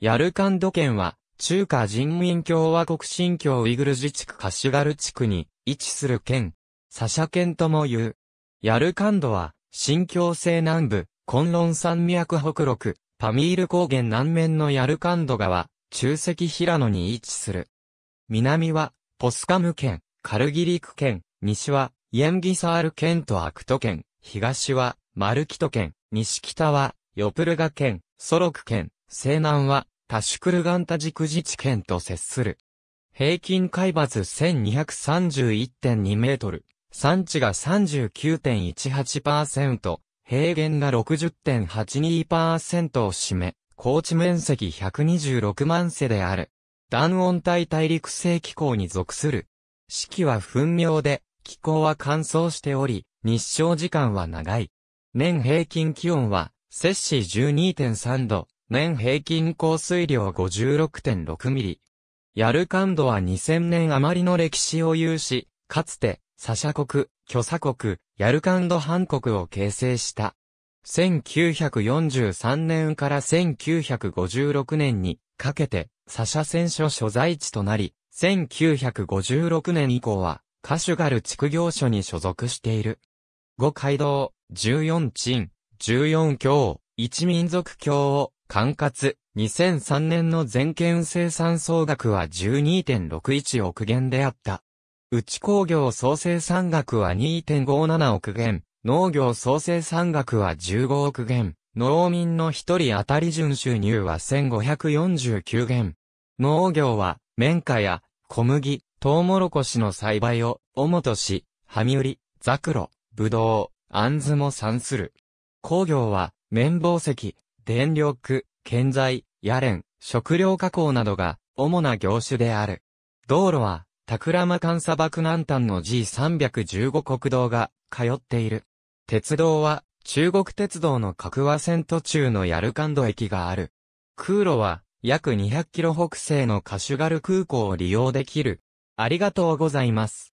ヤルカンド県は、中華人民共和国新疆ウイグル自治区カシュガル地区に位置する県、サシャ県とも言う。ヤルカンドは、新疆西南部、コンロン山脈北陸、パミール高原南面のヤルカンド川、中石平野に位置する。南は、ポスカム県、カルギリク県、西は、イエンギサール県とアクト県、東は、マルキト県、西北は、ヨプルガ県、ソロク県、西南は、タシュクルガンタ自治地県と接する。平均海抜1231.2メートル、山地が39.18%、平原が60.82%を占め、高地面積126万世である。暖温帯大陸性気候に属する。四季は分明で、気候は乾燥しており、日照時間は長い。年平均気温は、摂氏12.3度、年平均降水量56.6ミリ。ヤルカンドは2000年余りの歴史を有し、かつて、サシャ国、巨佐国、ヤルカンド半国を形成した。1943年から1956年にかけて、サシャ戦所所在地となり、1956年以降は、カシュガル地区業所に所属している。五街道、14鎮、14教、1民族教を管轄、2003年の全県生産総額は12.61億元であった。内工業総生産額は2.57億元、農業総生産額は15億元、農民の一人当たり純収入は1549元。農業は、綿花や小麦、トウモロコシの栽培を、主とし、ウリ、ザクロ、ブドウ、アンズも産する。工業は、綿宝石、電力、建材、野錬、食料加工などが主な業種である。道路は、タクラマカン砂漠南端の G315 国道が通っている。鉄道は、中国鉄道の格和線途中のヤルカンド駅がある。空路は、約200キロ北西のカシュガル空港を利用できる。ありがとうございます。